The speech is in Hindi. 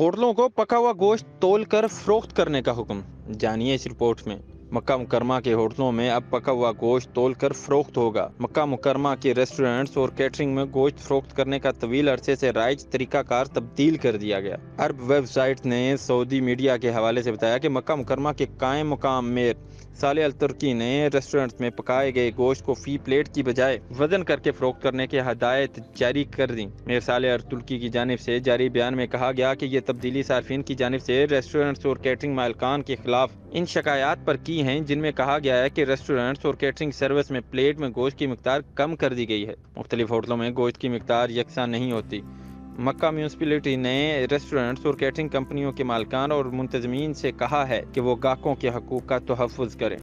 होटलों को पका हुआ गोश्त तोल कर फरोख्त करने का हुक्म जानिए इस रिपोर्ट में मक्का मुकरमा के होटलों में अब पका हुआ गोश्त तोल कर फरोख्त होगा मक्का मुकरमा के रेस्टोरेंट्स और कैटरिंग में गोश्त फरोख्त करने का तवील अरसे से राइज तरीकाकार तब्दील कर दिया गया अरब वेबसाइट ने सऊदी मीडिया के हवाले से बताया कि मक्का मुकरमा के कायम मुकाम मेयर साले अल तुर्की ने रेस्टोरेंट में पकाए गए गोश्त को फी प्लेट की बजाय वजन करके फरोख्त करने की हदायत जारी कर दी मेयर साले अल तुर्की की जानब से जारी बयान में कहा गया कि ये तब्दीली सार्फिन की जानब से रेस्टोरेंट्स और कैटरिंग मालकान के खिलाफ इन शिकायत पर की की हैं जिनमें कहा गया है कि रेस्टोरेंट्स और कैटरिंग सर्विस में प्लेट में गोश्त की मकदार कम कर दी गई है मुख्तलिफ होटलों में गोश्त की मकदार यकसा नहीं होती मक्का म्यूनसिपलिटी ने रेस्टोरेंट्स और कैटरिंग कंपनियों के मालकान और मुंतजमीन से कहा है कि वो गाहकों के हकूक का तहफ़ करें